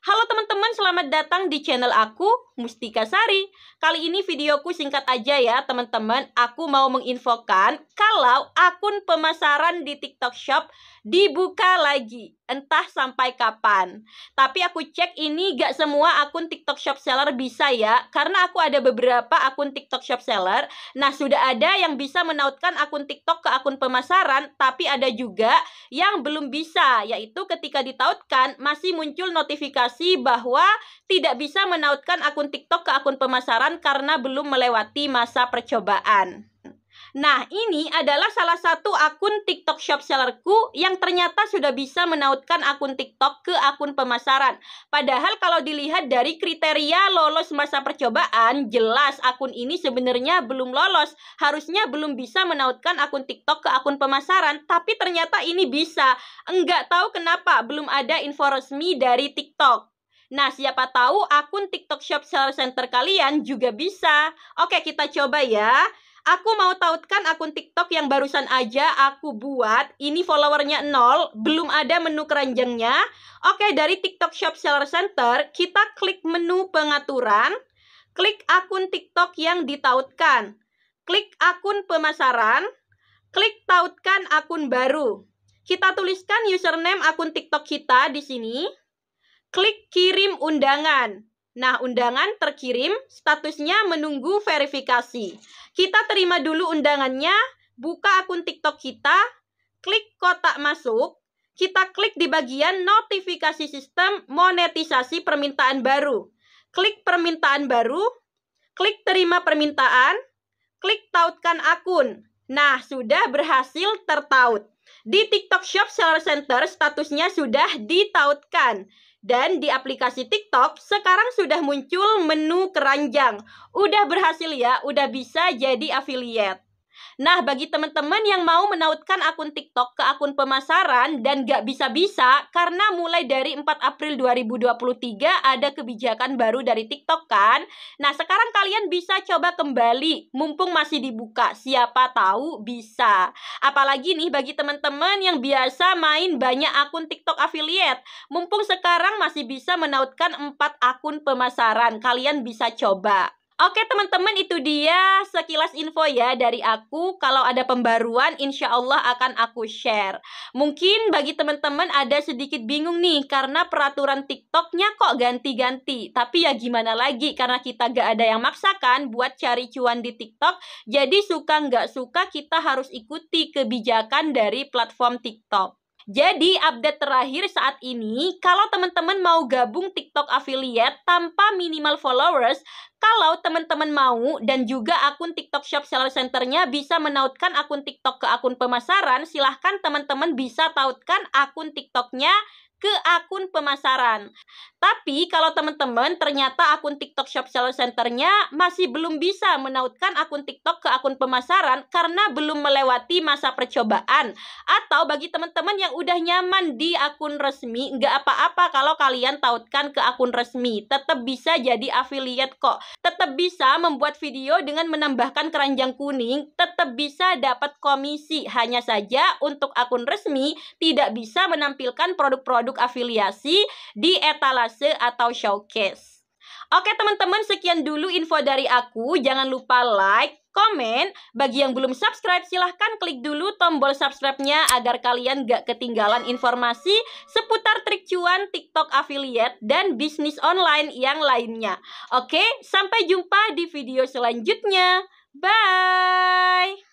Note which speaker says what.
Speaker 1: Halo teman-teman, selamat datang di channel aku, Mustika Sari. Kali ini videoku singkat aja ya teman-teman. Aku mau menginfokan kalau akun pemasaran di TikTok Shop dibuka lagi entah sampai kapan. Tapi aku cek ini gak semua akun TikTok Shop Seller bisa ya, karena aku ada beberapa akun TikTok Shop Seller. Nah, sudah ada yang bisa menautkan akun TikTok ke akun pemasaran, tapi ada juga yang belum bisa, yaitu ketika ditautkan masih muncul notifikasi bahwa tidak bisa menautkan akun TikTok ke akun pemasaran karena belum melewati masa percobaan. Nah, ini adalah salah satu akun TikTok shop sellerku yang ternyata sudah bisa menautkan akun TikTok ke akun pemasaran. Padahal kalau dilihat dari kriteria lolos masa percobaan, jelas akun ini sebenarnya belum lolos. Harusnya belum bisa menautkan akun TikTok ke akun pemasaran, tapi ternyata ini bisa. Enggak tahu kenapa belum ada info resmi dari TikTok. Nah, siapa tahu akun TikTok Shop Seller Center kalian juga bisa. Oke, kita coba ya. Aku mau tautkan akun TikTok yang barusan aja aku buat. Ini followernya nol, belum ada menu keranjangnya. Oke, dari TikTok Shop Seller Center, kita klik menu pengaturan. Klik akun TikTok yang ditautkan. Klik akun pemasaran. Klik tautkan akun baru. Kita tuliskan username akun TikTok kita di sini. Klik kirim undangan. Nah, undangan terkirim, statusnya menunggu verifikasi. Kita terima dulu undangannya, buka akun TikTok kita, klik kotak masuk, kita klik di bagian notifikasi sistem monetisasi permintaan baru. Klik permintaan baru, klik terima permintaan, klik tautkan akun. Nah, sudah berhasil tertaut. Di TikTok Shop Seller Center statusnya sudah ditautkan. Dan di aplikasi TikTok sekarang sudah muncul menu keranjang. Udah berhasil ya, udah bisa jadi affiliate. Nah, bagi teman-teman yang mau menautkan akun TikTok ke akun pemasaran dan gak bisa-bisa karena mulai dari 4 April 2023 ada kebijakan baru dari TikTok kan? Nah, sekarang kalian bisa coba kembali mumpung masih dibuka. Siapa tahu bisa. Apalagi nih bagi teman-teman yang biasa main banyak akun TikTok affiliate, mumpung sekarang masih bisa menautkan 4 akun pemasaran. Kalian bisa coba. Oke teman-teman itu dia sekilas info ya dari aku Kalau ada pembaruan insya Allah akan aku share Mungkin bagi teman-teman ada sedikit bingung nih Karena peraturan tiktoknya kok ganti-ganti Tapi ya gimana lagi karena kita gak ada yang maksakan buat cari cuan di tiktok Jadi suka nggak suka kita harus ikuti kebijakan dari platform tiktok jadi update terakhir saat ini, kalau teman-teman mau gabung TikTok affiliate tanpa minimal followers, kalau teman-teman mau dan juga akun TikTok Shop Seller Centernya bisa menautkan akun TikTok ke akun pemasaran, silahkan teman-teman bisa tautkan akun TikToknya ke akun pemasaran. Tapi kalau teman-teman ternyata akun TikTok Shop Seller Centernya masih belum bisa menautkan akun TikTok ke akun pemasaran karena belum melewati masa percobaan. Atau bagi teman-teman yang udah nyaman di akun resmi, nggak apa-apa kalau kalian tautkan ke akun resmi. Tetap bisa jadi affiliate kok. Tetap bisa membuat video dengan menambahkan keranjang kuning, tetap bisa dapat komisi. Hanya saja untuk akun resmi tidak bisa menampilkan produk-produk produk afiliasi di etalase atau showcase. Oke teman-teman, sekian dulu info dari aku. Jangan lupa like, komen. Bagi yang belum subscribe, silahkan klik dulu tombol subscribe-nya agar kalian gak ketinggalan informasi seputar trik cuan TikTok affiliate dan bisnis online yang lainnya. Oke, sampai jumpa di video selanjutnya. Bye!